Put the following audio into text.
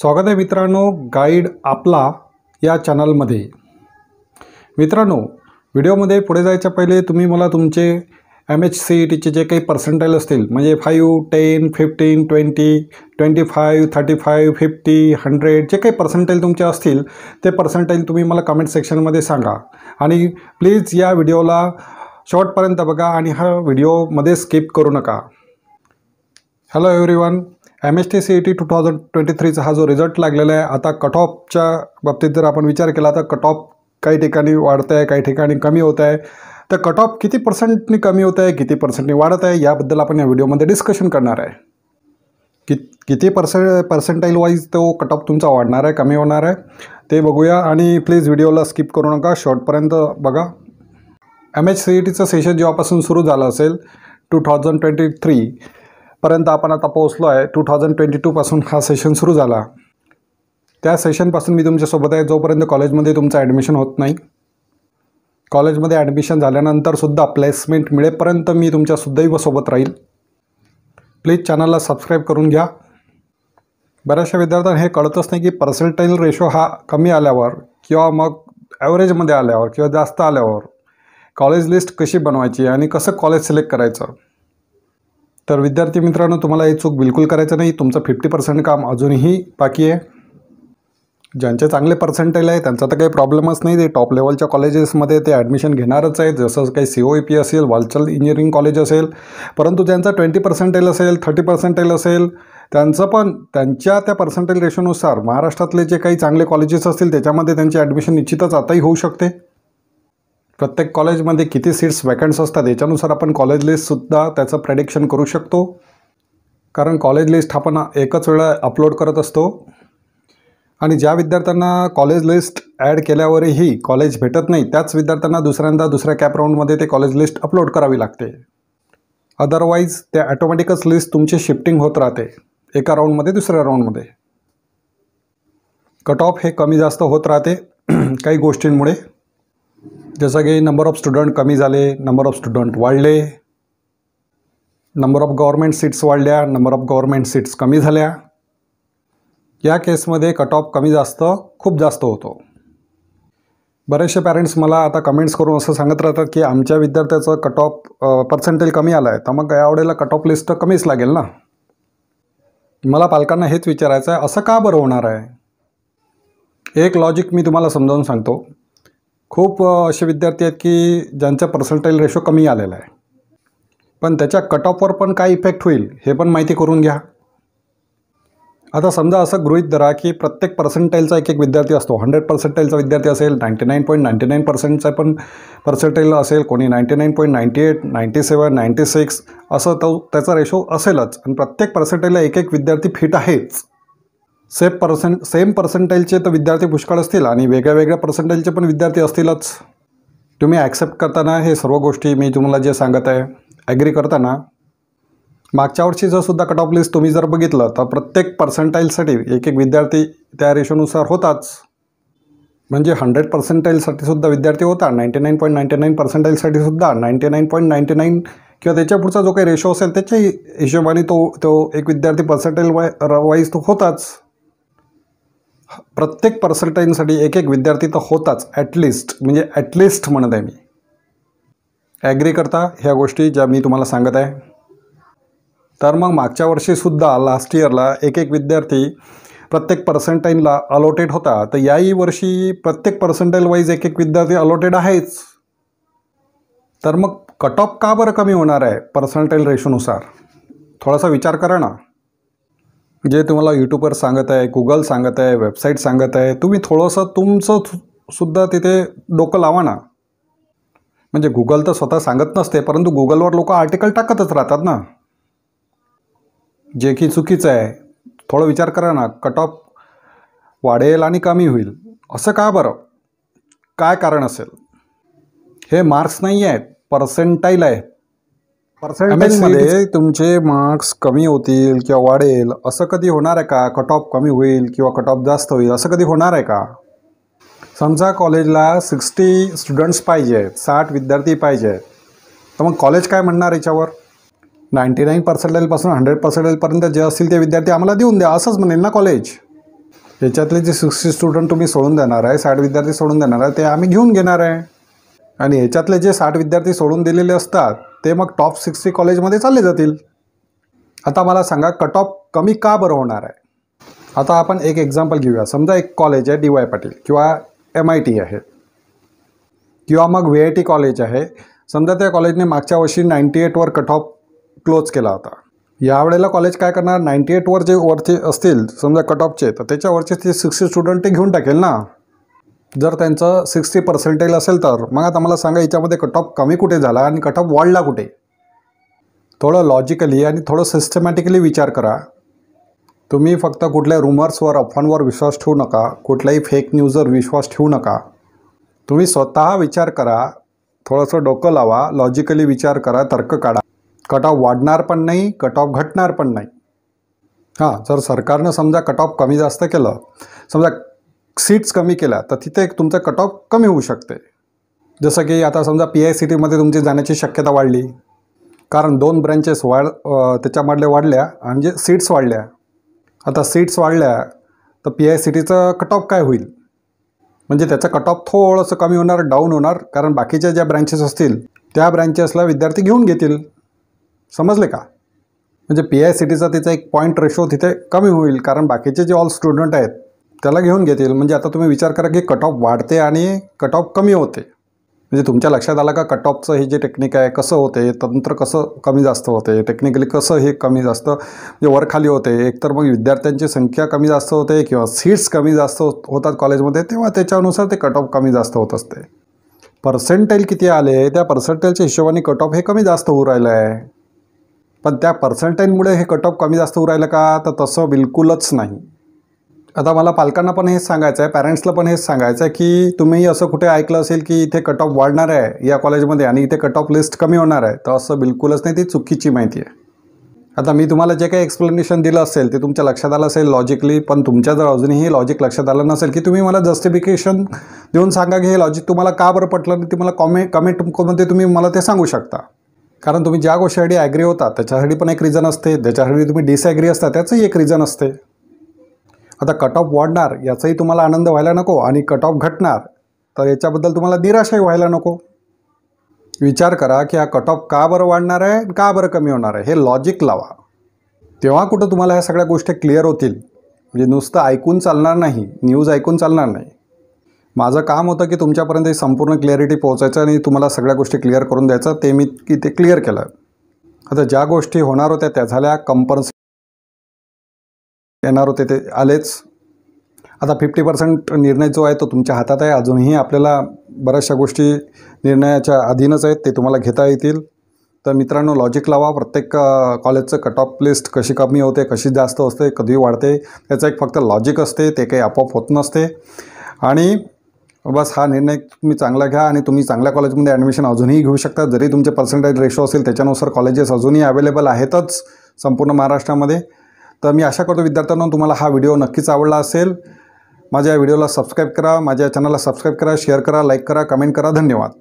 स्वागत आहे मित्रांनो गाईड आपला या चॅनलमध्ये मित्रांनो व्हिडिओमध्ये पुढे जायच्या पहिले तुम्ही मला तुमचे एम एच सी ई टीचे जे काही पर्सेंटाईल असतील म्हणजे five ten fifteen twenty twenty five thirty five fifty hundred जे काही पर्सेंटेज तुमचे असतील ते पर्सेंटाईल तुम्ही मला कमेंट सेक्शनमध्ये सांगा आणि प्लीज या व्हिडिओला शॉर्टपर्यंत बघा आणि हा व्हिडिओमध्ये स्किप करू नका hello every M S T C E T two thousand twenty थ्रीचा हा जो रिझल्ट लागलेला आहे आता कट ऑफच्या बाबतीत जर आपण विचार केला तर कट ऑफ काही ठिकाणी वाढत आहे काही ठिकाणी कमी होत आहे तर कट ऑफ किती पर्सेंटनी कमी होत आहे किती पर्सेंटनी वाढत आहे याबद्दल आपण या व्हिडिओमध्ये डिस्कशन करणार आहे कि किती पर्से पर्सेंटाईल वाईज तो कट ऑफ तुमचा वाढणार आहे कमी होणार आहे ते बघूया आणि प्लीज व्हिडिओला स्किप करू नका शॉर्टपर्यंत बघा एम एच सी ई टीचं सेशन जेव्हापासून सुरू झालं असेल टू थाउजंड ट्वेंटी थ्री पर्यंत आपण आता पोहोचलो आहे टू थाउजंड ट्वेंटी टूपासून हा सेशन सुरू झाला त्या सेशनपासून मी तुमच्यासोबत आहे जोपर्यंत कॉलेजमध्ये तुमचं ॲडमिशन होत नाही कॉलेजमध्ये ॲडमिशन झाल्यानंतरसुद्धा प्लेसमेंट मिळेपर्यंत मी तुमच्या सोबत राहील प्लीज चॅनलला सबस्क्राईब करून घ्या बऱ्याचशा विद्यार्थ्यांना हे कळतच नाही की पर्सेंटाईल रेशो हा कमी आल्यावर किंवा मग ॲव्हरेजमध्ये आल्यावर किंवा जास्त आल्यावर कॉलेज लिस्ट कशी बनवायची आणि कसं कॉलेज सिलेक्ट करायचं तर विद्यार्थी मित्रांनो तुम्हाला हे चूक बिलकुल करायचं नाही तुमचं फिफ्टी पर्सेंट काम अजूनही बाकी आहे ज्यांचे चांगले पर्सेंटेज आहे त्यांचा तर काही प्रॉब्लेमच नाही ते टॉप लेवलच्या कॉलेजेसमध्ये ते ॲडमिशन घेणारच आहेत जसं काही सी ओ पी असेल वालचल इंजिनिअरिंग कॉलेज असेल परंतु ज्यांचा ट्वेंटी पर्सेंटेज असेल थर्टी पर्सेंटेज असेल त्यांचं पण त्यांच्या त्या पर्सेंटेज रेशोनुसार महाराष्ट्रातले जे काही चांगले कॉलेजेस असतील त्याच्यामध्ये त्यांची ॲडमिशन निश्चितच आताही होऊ शकते प्रत्येक कॉलेजमध्ये किती सीट्स वॅकंट्स असतात याच्यानुसार आपण कॉलेज लिस्टसुद्धा त्याचं प्रेडिक्शन करू शकतो कारण कॉलेज लिस्ट आपण एकच वेळा अपलोड करत असतो आणि ज्या विद्यार्थ्यांना कॉलेज लिस्ट ॲड केल्यावरही कॉलेज भेटत नाही त्याच विद्यार्थ्यांना दुसऱ्यांदा दुसऱ्या कॅप राऊंडमध्ये ते कॉलेज लिस्ट अपलोड करावी लागते अदरवाईज त्या ॲटोमॅटिकच लिस्ट तुमची शिफ्टिंग होत राहते एका राऊंडमध्ये दुसऱ्या राऊंडमध्ये कट ऑफ हे कमी जास्त होत राहते काही गोष्टींमुळे जसं की नंबर ऑफ स्टुडंट कमी झाले नंबर ऑफ स्टुडंट वाढले नंबर ऑफ गव्हर्मेंट सीट्स वाढल्या नंबर ऑफ गव्हर्मेंट सीट्स कमी झाल्या या केसमध्ये कट ऑफ कमी जास्त खूप जास्त होतो बरेचसे पॅरेंट्स मला आता कमेंट्स करून असं सांगत राहतात की आमच्या विद्यार्थ्याचं कट ऑफ पर्सेंटेज कमी आलं आहे तर मग यावेळेला कट ऑफ लिस्ट कमीच लागेल ना मला पालकांना हेच विचारायचं आहे असं का बरं होणार आहे एक लॉजिक मी तुम्हाला समजावून सांगतो खूप असे विद्यार्थी आहेत की ज्यांचा पर्सेंटेज रेशो कमी आलेला आहे पण त्याच्या कट ऑफवर पण काय इफेक्ट होईल हे पण माहिती करून घ्या आता समजा असं गृहित धरा की प्रत्येक पर्सेंटाईलचा एक एक विद्यार्थी असतो हंड्रेड पर्सेंटाईलचा विद्यार्थी असेल ninety nine point ninety nine पर्सेंटचा पण पर्सेंटाईल असेल कोणी ninety nine point ninety eight ninety seven ninety six असं तो त्याचा रेशो असेलच आणि प्रत्येक पर्सेंटेजला एक एक विद्यार्थी फिट आहेच सेम पर्सेंट सेम पर्सेंटेजचे तर विद्यार्थी पुष्कळ असतील आणि वेगळ्या वेगळ्या पर्सेंटेजचे पण विद्यार्थी असतीलच तुम्ही ॲक्सेप्ट करताना हे सर्व गोष्टी मी तुम्हाला जे सांगत आहे ॲग्री करताना मागच्या वर्षी जर सुद्धा कट ऑफ लिस्ट तुम्ही जर बघितलं तर प्रत्येक पर्सेंटाईलसाठी एक एक विद्यार्थी त्या रेशोनुसार होताच म्हणजे हंड्रेड पर्सेंटाईलसाठी सुद्धा विद्यार्थी होता ninety nine point ninety nine पर्सेंटाईलसाठी सुद्धा ninety nine point ninety nine किंवा त्याच्या पुढचा जो काही रेशो असेल त्याच्याही हिशोबाने तो तो एक विद्यार्थी पर्सेंटेज वाय वाईज तो होताच प्रत्येक पर्सेंटाईनसाठी एक एक विद्यार्थी तर होताच ॲटलिस्ट म्हणजे ॲटलिस्ट म्हणत आहे मी ॲग्री करता ह्या गोष्टी ज्या मी तुम्हाला सांगत आहे तर मग मागच्या वर्षीसुद्धा लास्ट इयरला एक एक विद्यार्थी प्रत्येक पर्सेंटाईनला अलॉटेड होता तर याही वर्षी प्रत्येक पर्सेंटाईल वाईज एक एक विद्यार्थी अलॉटेड आहेच तर मग कट ऑफ का बरं कमी होणार आहे पर्सेंटाईल रेशोनुसार थोडासा विचार करा ना जे तुम्हाला यूट्यूबवर सांगत आहे गुगल सांगत आहे वेबसाईट सांगत आहे तुम्ही थोडंसं तुमचं सुद्धा तिथे डोकं लावा ना म्हणजे गुगल तर स्वतः सांगत नसते परंतु गुगलवर लोक आर्टिकल टाकतच राहतात ना जे की चुकीचं आहे थोडं विचार करा ना कट ऑफ वाढेल आणि कमी होईल असं का बरं काय कारण असेल हे मार्क्स नाही आहेत पर्सेंटाईल आहे पर्सेंटेजमध्ये तुमचे मार्क्स कमी होतील किंवा वाढेल असं कधी होणार आहे का कट ऑफ कमी होईल किंवा कट ऑफ जास्त होईल असं कधी होणार आहे का समजा कॉलेजला सिक्स्टी स्टुडंट्स पाहिजे साठ विद्यार्थी पाहिजे तर मग कॉलेज काय म्हणणार याच्यावर नाईंटी नाईन पर्सेंटेजपासून हंड्रेड पर्सेंटेजपर्यंत जे असतील ते विद्यार्थी आम्हाला देऊन द्या असंच म्हणेल ना कॉलेज याच्यातले जे सिक्स्टी स्टुडंट तुम्ही सोडून देणार आहे साठ विद्यार्थी सोडून देणार आहे ते आम्ही घेऊन घेणार आहे आणि याच्यातले जे साठ विद्यार्थी सोडून दिलेले असतात ते मग टॉप सिक्स्टी कॉलेजमध्ये चालले जातील आता मला सांगा कट ऑफ कमी का बरं होणार आहे आता आपण एक एक्झाम्पल घेऊया समजा एक कॉलेज आहे डी वाय पाटील किंवा एम आय टी आहे किंवा मग व्ही आय टी कॉलेज आहे समजा त्या कॉलेजने मागच्या वर्षी नाईंटी एटवर कट ऑफ क्लोज केला होता यावेळेला कॉलेज काय करणार नाईंटी एटवर जे वरचे असतील समजा कट ऑफचे तर त्याच्यावरचे ते सिक्स्टी स्टुडंट ते घेऊन टाकेल ना जर त्यांचं सिक्स्टी पर्सेंटेज असेल तर मग आता मला सांगा याच्यामध्ये कट ऑफ कमी कुठे झाला आणि कट ऑफ वाढला कुठे थोडं लॉजिकली आणि थोडं सिस्टमॅटिकली विचार करा तुम्ही फक्त कुठल्या रुमर्सवर अफवांवर विश्वास ठेवू नका कुठल्याही फेक न्यूजवर विश्वास ठेवू नका तुम्ही स्वतः विचार करा थोडंसं डोकं लावा लॉजिकली विचार करा तर्क काढा कट ऑफ वाढणार पण नाही कट ऑफ घटणार पण नाही हां जर सरकारनं समजा कट ऑफ कमी जास्त केलं समजा सीट्स कमी केल्या तर तिथे एक तुमचा कट ऑफ कमी होऊ शकते जसं की आता समजा पी आय सी टीमध्ये तुमची जाण्याची शक्यता वाढली कारण दोन ब्रँचेस वाढ त्याच्यामधल्या वाढल्या आणि जे सीट्स वाढल्या आता सीट्स वाढल्या तर पी आय सी टीचं कट ऑफ काय होईल म्हणजे त्याचा कट ऑफ थोडंसं कमी होणार डाऊन होणार कारण बाकीच्या ज्या ब्रँचेस असतील त्या ब्रँचेसला विद्यार्थी घेऊन घेतील समजले का म्हणजे पी आय सी टीचा तिचा एक पॉईंट रेशो तिथे कमी होईल कारण बाकीचे जे ऑल स्टुडंट आहेत त्याला घेऊन घेतील म्हणजे आता तुम्ही विचार करा की कट ऑफ वाढते आणि कट ऑफ कमी होते म्हणजे तुमच्या लक्षात आलं का कट ऑफचं हे जे टेक्निक आहे कसं होते तंत्र कसं कमी जास्त होते टेक्निकली कसं हे कमी जास्त म्हणजे वर खाली होते एकतर मग विद्यार्थ्यांची संख्या कमी जास्त होते किंवा सीट्स कमी जास्त होतात कॉलेजमध्ये तेव्हा त्याच्यानुसार ते कट ऑफ कमी जास्त होत असते पर्सेंटेज किती आले त्या पर्सेंटेलच्या हिशोबाने कट ऑफ हे कमी जास्त होऊ राहिलं आहे पण त्या पर्सेंटेजमुळे हे कट ऑफ कमी जास्त होऊ राहिलं का तर तसं बिलकुलच नाही आता मला पालकांना पण हेच सांगायचं आहे पॅरेंट्सला पण हेच सांगायचं आहे की तुम्ही असं कुठे ऐकलं असेल की इथे कट ऑफ वाढणार आहे या कॉलेजमध्ये आणि इथे कट ऑफ लिस्ट कमी होणार आहे तर असं बिलकुलच नाही ती चुकीची माहिती आहे आता मी तुम्हाला जे काही एक्सप्लेनेशन दिलं असेल ते तुमच्या लक्षात आलं असेल लॉजिकली पण तुमच्या जर अजूनही लॉजिक लक्षात आलं नसेल की तुम्ही मला जस्टिफिकेशन देऊन सांगा की हे लॉजिक तुम्हाला का बरं पटलं नाही तुम्हाला मला कमेंट कमेंटमध्ये तुम्ही मला ते सांगू शकता कारण तुम्ही ज्या गोष्टीसाठी ॲग्री होता त्याच्यासाठी पण एक रिझन असते त्याच्यासाठी तुम्ही डिसॲग्री असता त्याचंही एक रिझन असते आता कट ऑफ वाढणार याचाही तुम्हाला आनंद व्हायला नको आणि कट ऑफ घटणार तर याच्याबद्दल तुम्हाला निराशाही व्हायला नको विचार करा की हा कट ऑफ का बरं वाढणार आहे का बरं कमी होणार आहे हे लॉजिक लावा तेव्हा कुठं तुम्हाला ह्या सगळ्या गोष्टी क्लिअर होतील म्हणजे नुसतं ऐकून चालणार नाही न्यूज ऐकून चालणार नाही माझं काम होतं की तुमच्यापर्यंत संपूर्ण क्लिअरिटी पोहोचायचं आणि तुम्हाला सगळ्या गोष्टी क्लिअर करून द्यायचं ते मी की ते क्लिअर केलं आता ज्या गोष्टी होणार होत्या त्या झाल्या कंपल्स येणार होते ते आलेच आता फिफ्टी पर्सेंट निर्णय जो आहे तो तुमच्या हातात आहे अजूनही आपल्याला बऱ्याचशा गोष्टी निर्णयाच्या अधीनच आहेत ते तुम्हाला घेता येतील तर मित्रांनो लॉजिक लावा प्रत्येक कॉलेजचं कट ऑफ लिस्ट कशी कमी होते कशी जास्त असते कधी वाढते त्याचं एक फक्त लॉजिक असते ते काही आपोआप होत नसते आणि बस हा निर्णय तुम्ही चांगला घ्या आणि तुम्ही चांगल्या कॉलेजमध्ये ॲडमिशन अजूनही घेऊ शकता जरी तुमचे पर्सेंटेज रेशो असेल त्याच्यानुसार कॉलेजेस अजूनही अवेलेबल आहेतच संपूर्ण महाराष्ट्रामध्ये तर मी आशा करतो विद्यार्थ्यांना तुम्हाला हा व्हिडिओ नक्कीच आवडला असेल माझ्या व्हिडिओला सबस्क्राईब करा माझ्या चॅनलला सबस्क्राईब करा शेअर करा लाईक करा कमेंट करा धन्यवाद